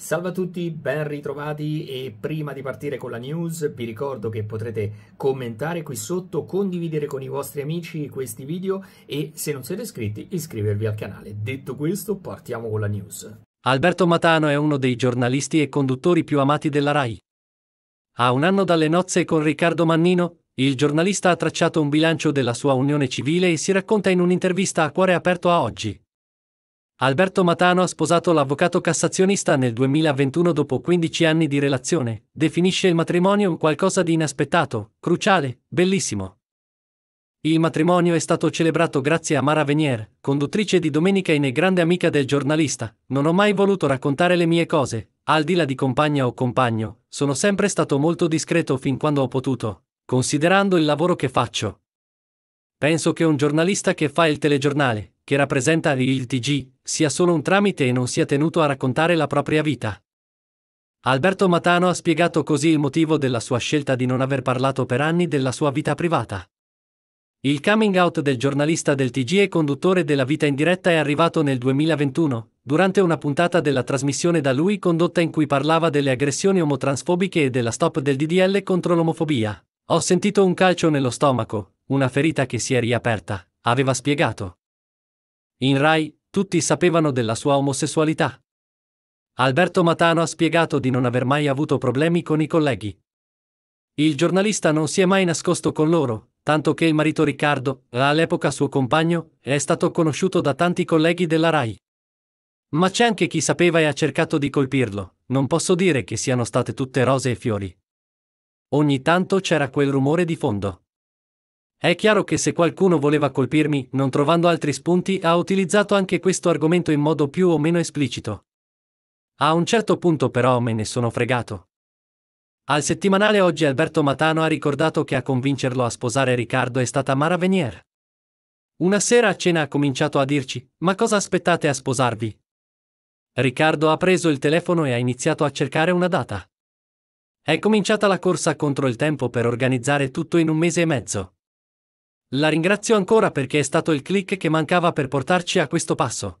Salve a tutti, ben ritrovati e prima di partire con la news vi ricordo che potrete commentare qui sotto, condividere con i vostri amici questi video e se non siete iscritti iscrivervi al canale. Detto questo partiamo con la news. Alberto Matano è uno dei giornalisti e conduttori più amati della RAI. A un anno dalle nozze con Riccardo Mannino, il giornalista ha tracciato un bilancio della sua unione civile e si racconta in un'intervista a cuore aperto a oggi. Alberto Matano ha sposato l'avvocato cassazionista nel 2021 dopo 15 anni di relazione, definisce il matrimonio qualcosa di inaspettato, cruciale, bellissimo. Il matrimonio è stato celebrato grazie a Mara Venier, conduttrice di Domenica in e grande amica del giornalista. Non ho mai voluto raccontare le mie cose, al di là di compagna o compagno, sono sempre stato molto discreto fin quando ho potuto, considerando il lavoro che faccio. Penso che un giornalista che fa il telegiornale, che rappresenta il TG, sia solo un tramite e non sia tenuto a raccontare la propria vita. Alberto Matano ha spiegato così il motivo della sua scelta di non aver parlato per anni della sua vita privata. Il coming out del giornalista del TG e conduttore della vita in diretta è arrivato nel 2021, durante una puntata della trasmissione da lui condotta in cui parlava delle aggressioni omotransfobiche e della stop del DDL contro l'omofobia. Ho sentito un calcio nello stomaco, una ferita che si è riaperta, aveva spiegato. In Rai, tutti sapevano della sua omosessualità. Alberto Matano ha spiegato di non aver mai avuto problemi con i colleghi. Il giornalista non si è mai nascosto con loro, tanto che il marito Riccardo, all'epoca suo compagno, è stato conosciuto da tanti colleghi della RAI. Ma c'è anche chi sapeva e ha cercato di colpirlo, non posso dire che siano state tutte rose e fiori. Ogni tanto c'era quel rumore di fondo. È chiaro che se qualcuno voleva colpirmi, non trovando altri spunti, ha utilizzato anche questo argomento in modo più o meno esplicito. A un certo punto però me ne sono fregato. Al settimanale oggi Alberto Matano ha ricordato che a convincerlo a sposare Riccardo è stata Mara Venier. Una sera a cena ha cominciato a dirci, ma cosa aspettate a sposarvi? Riccardo ha preso il telefono e ha iniziato a cercare una data. È cominciata la corsa contro il tempo per organizzare tutto in un mese e mezzo. La ringrazio ancora perché è stato il click che mancava per portarci a questo passo.